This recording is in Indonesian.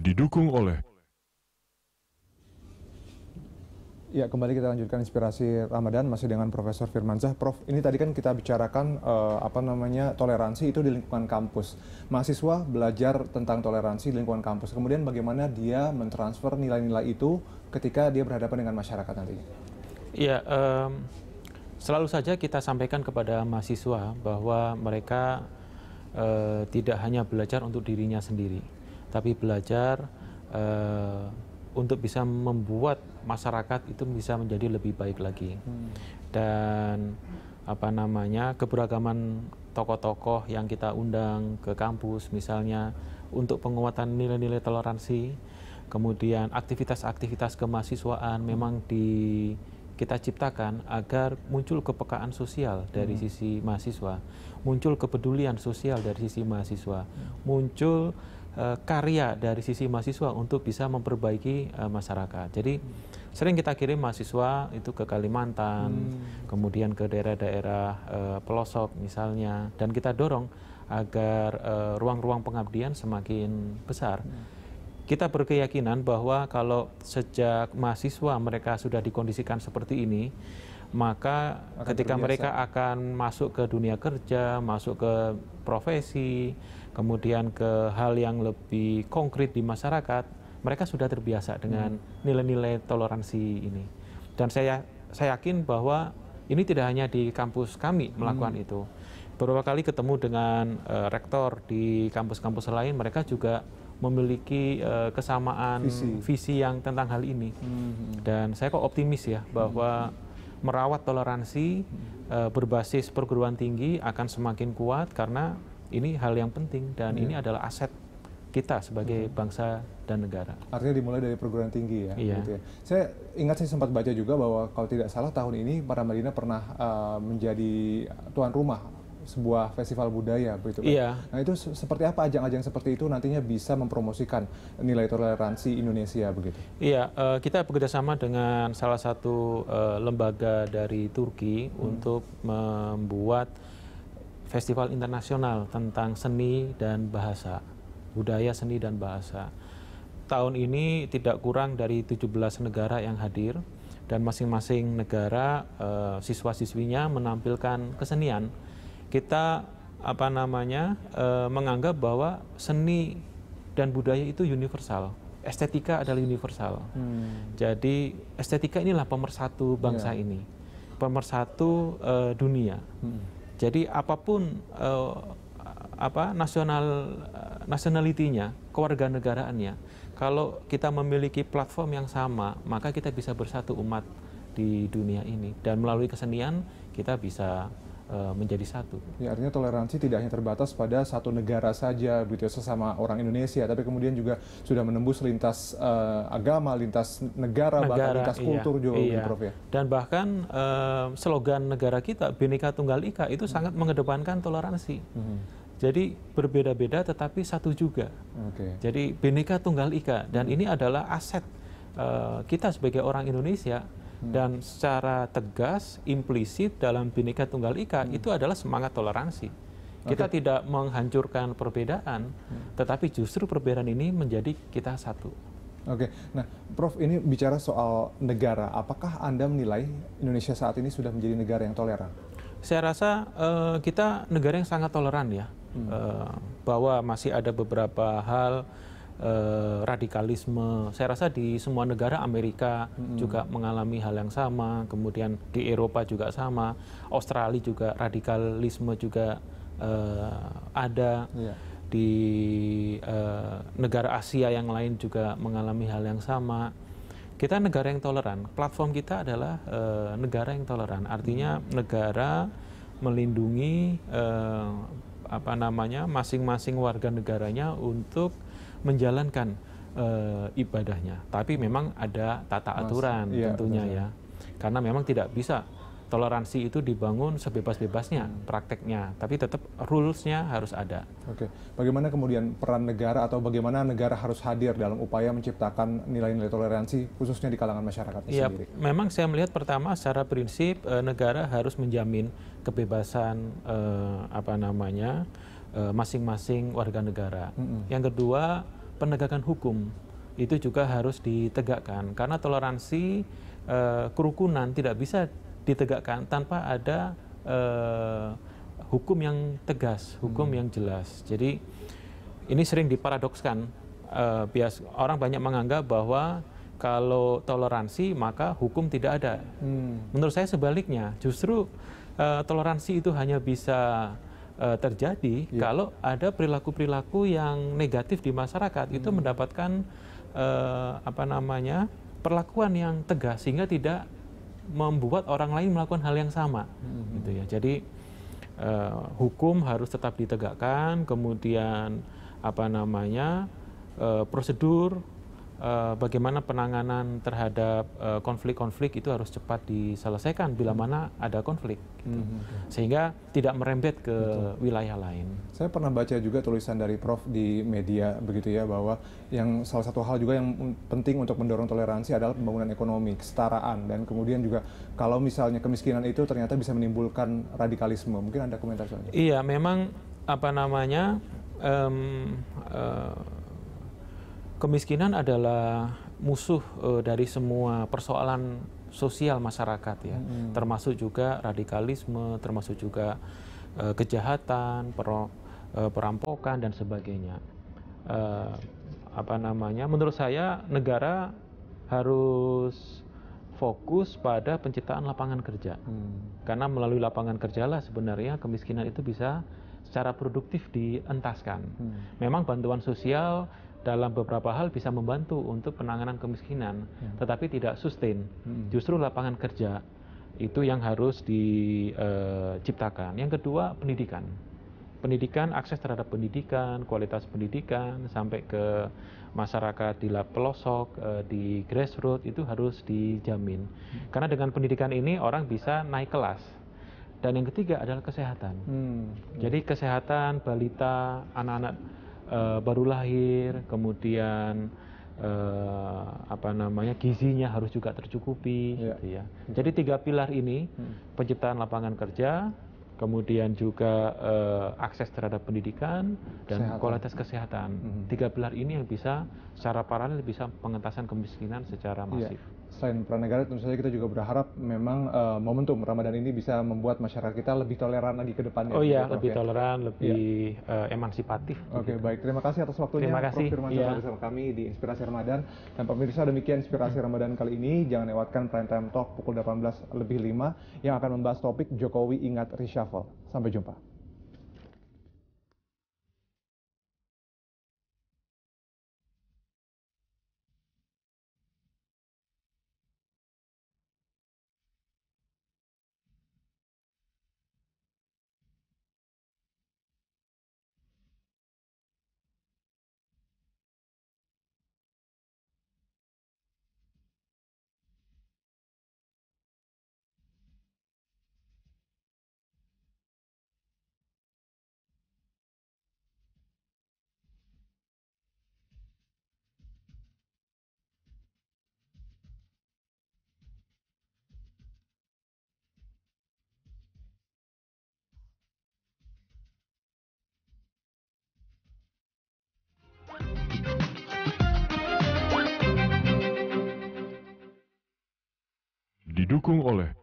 didukung oleh Ya, kembali kita lanjutkan inspirasi Ramadan masih dengan Profesor Zah, Prof, ini tadi kan kita bicarakan uh, apa namanya toleransi itu di lingkungan kampus. Mahasiswa belajar tentang toleransi di lingkungan kampus. Kemudian bagaimana dia mentransfer nilai-nilai itu ketika dia berhadapan dengan masyarakat nanti? Ya, um, selalu saja kita sampaikan kepada mahasiswa bahwa mereka uh, tidak hanya belajar untuk dirinya sendiri tapi belajar eh, untuk bisa membuat masyarakat itu bisa menjadi lebih baik lagi. Hmm. Dan apa namanya keberagaman tokoh-tokoh yang kita undang ke kampus misalnya untuk penguatan nilai-nilai toleransi, kemudian aktivitas-aktivitas kemahasiswaan memang di kita ciptakan agar muncul kepekaan sosial dari hmm. sisi mahasiswa, muncul kepedulian sosial dari sisi mahasiswa, hmm. muncul Eh, karya dari sisi mahasiswa untuk bisa memperbaiki uh, masyarakat. Jadi hmm. sering kita kirim mahasiswa itu ke Kalimantan, hmm. kemudian ke daerah-daerah uh, pelosok misalnya, dan kita dorong agar ruang-ruang uh, pengabdian semakin besar. Hmm. Kita berkeyakinan bahwa kalau sejak mahasiswa mereka sudah dikondisikan seperti ini, maka akan ketika terbiasa. mereka akan masuk ke dunia kerja, masuk ke profesi, kemudian ke hal yang lebih konkret di masyarakat, mereka sudah terbiasa dengan hmm. nilai-nilai hmm. toleransi ini. Dan saya saya yakin bahwa ini tidak hanya di kampus kami melakukan hmm. itu. Beberapa kali ketemu dengan uh, rektor di kampus-kampus lain, mereka juga memiliki uh, kesamaan visi. visi yang tentang hal ini. Hmm. Dan saya kok optimis ya bahwa hmm merawat toleransi eh, berbasis perguruan tinggi akan semakin kuat karena ini hal yang penting dan yeah. ini adalah aset kita sebagai iya. bangsa dan negara. Artinya dimulai dari perguruan tinggi ya. Iya. Gitu ya. Saya ingat saya sempat baca juga bahwa kalau tidak salah tahun ini para Madinah pernah uh, menjadi tuan rumah sebuah festival budaya begitu kan? Iya. Nah itu seperti apa ajang-ajang seperti itu nantinya bisa mempromosikan nilai toleransi Indonesia begitu? Iya, uh, kita bekerjasama dengan salah satu uh, lembaga dari Turki hmm. untuk membuat festival internasional tentang seni dan bahasa, budaya seni dan bahasa. Tahun ini tidak kurang dari 17 negara yang hadir dan masing-masing negara uh, siswa-siswinya menampilkan kesenian kita apa namanya eh, menganggap bahwa seni dan budaya itu universal estetika adalah universal hmm. jadi estetika inilah pemersatu bangsa yeah. ini pemersatu e, dunia hmm. jadi apapun e, apa nasional nasionalitinya kewarganegaraannya kalau kita memiliki platform yang sama maka kita bisa bersatu umat di dunia ini dan melalui kesenian kita bisa Eh, menjadi satu. Ya, artinya toleransi tidak hanya terbatas pada satu negara saja, begitu ya, sesama orang Indonesia, tapi kemudian juga sudah menembus lintas uh, agama, lintas negara, negara bahkan lintas iya, kultur juga, iya. Prof. Ya. Dan bahkan uh, slogan negara kita, Bhinneka Tunggal Ika, itu hmm. sangat mengedepankan toleransi. Hmm. Jadi berbeda-beda tetapi satu juga. Okay. Jadi Bhinneka Tunggal Ika dan hmm. ini adalah aset Eh, kita sebagai orang Indonesia hmm. dan secara tegas implisit dalam Bhinneka Tunggal Ika hmm. itu adalah semangat toleransi. Kita okay. tidak menghancurkan perbedaan, hmm. tetapi justru perbedaan ini menjadi kita satu. Oke, okay. nah Prof ini bicara soal negara, apakah Anda menilai Indonesia saat ini sudah menjadi negara yang toleran? Saya rasa uh, kita negara yang sangat toleran ya, hmm. uh, bahwa masih ada beberapa hal eh, radikalisme. Saya rasa di semua negara Amerika hmm. juga mengalami hal yang sama, kemudian di Eropa juga sama, Australia juga radikalisme juga eh, ada. Yeah. Di eh, negara Asia yang lain juga mengalami hal yang sama. Kita negara yang toleran. Platform kita adalah eh, negara yang toleran. Artinya negara melindungi eh, apa namanya masing-masing warga negaranya untuk menjalankan e, ibadahnya. Tapi memang ada tata aturan Mas, iya, tentunya ya. Karena memang tidak bisa toleransi itu dibangun sebebas-bebasnya prakteknya, tapi tetap rules-nya harus ada. Oke, bagaimana kemudian peran negara atau bagaimana negara harus hadir dalam upaya menciptakan nilai-nilai toleransi khususnya di kalangan masyarakat ya, sendiri? Memang saya melihat pertama secara prinsip e, negara harus menjamin kebebasan eh, apa namanya Eh, masing-masing warga negara. Mm-hmm. Yang kedua, penegakan hukum itu juga harus ditegakkan karena toleransi uh, kerukunan tidak bisa ditegakkan tanpa ada uh, hukum yang tegas, hukum hmm. yang jelas. Jadi ini sering diparadokskan. uh, bias orang banyak menganggap bahwa kalau toleransi maka hukum tidak ada. Hmm. Menurut saya sebaliknya, justru uh, toleransi itu hanya bisa uh, terjadi yeah. kalau ada perilaku-perilaku yang negatif di masyarakat hmm. itu mendapatkan uh, apa namanya perlakuan yang tegas sehingga tidak membuat orang lain melakukan hal yang sama hmm. gitu ya jadi uh, hukum harus tetap ditegakkan kemudian apa namanya uh, prosedur Eh, bagaimana penanganan terhadap eh, konflik-konflik uh, itu harus cepat diselesaikan bila mana ada konflik, gitu. mm -hmm. sehingga tidak merembet ke Betul. wilayah lain. Saya pernah baca juga tulisan dari Prof di media begitu ya bahwa yang salah satu hal juga yang penting untuk mendorong toleransi adalah pembangunan ekonomi, kesetaraan, dan kemudian juga kalau misalnya kemiskinan itu ternyata bisa menimbulkan radikalisme. Mungkin ada komentar soalnya? Iya, memang apa namanya. Um, uh, kemiskinan adalah musuh e, dari semua persoalan sosial masyarakat ya, hmm. termasuk juga radikalisme, termasuk juga e, kejahatan, per, e, eh, perampokan dan sebagainya. E, apa namanya? Menurut saya negara harus fokus pada penciptaan lapangan kerja, hmm. karena melalui lapangan kerjalah sebenarnya kemiskinan itu bisa secara produktif dientaskan. Hmm. Memang bantuan sosial dalam beberapa hal bisa membantu untuk penanganan kemiskinan, ya. tetapi tidak sustain. Hmm. Justru lapangan kerja itu yang harus diciptakan. Eh, yang kedua, pendidikan. Pendidikan, akses terhadap pendidikan, kualitas pendidikan sampai ke masyarakat di pelosok, eh, di grassroots itu harus dijamin. Hmm. Karena dengan pendidikan ini orang bisa naik kelas. Dan yang ketiga adalah kesehatan. Hmm. Jadi kesehatan balita, anak-anak Eh, baru lahir kemudian eh, apa namanya gizinya harus juga tercukupi iya. gitu ya jadi tiga pilar ini hmm. penciptaan lapangan kerja kemudian juga eh, akses terhadap pendidikan dan kualitas kesehatan hmm. tiga pilar ini yang bisa secara paralel bisa pengentasan kemiskinan secara iya. masif selain peran negara tentu saja kita juga berharap memang uh, momentum Ramadan ini bisa membuat masyarakat kita lebih toleran lagi ke depannya. Oh iya, gitu, lebih ya. toleran, iya. lebih ya. uh, eh, emansipatif. Oke, okay, gitu. baik. Terima kasih atas waktunya Terima kasih. Prof. Firman ya. bersama kami di Inspirasi Ramadan. Dan pemirsa demikian Inspirasi hmm. Ramadan kali ini. Jangan lewatkan Prime Time Talk pukul 18 lebih 5 yang akan membahas topik Jokowi Ingat Reshuffle. Sampai jumpa. didukung oleh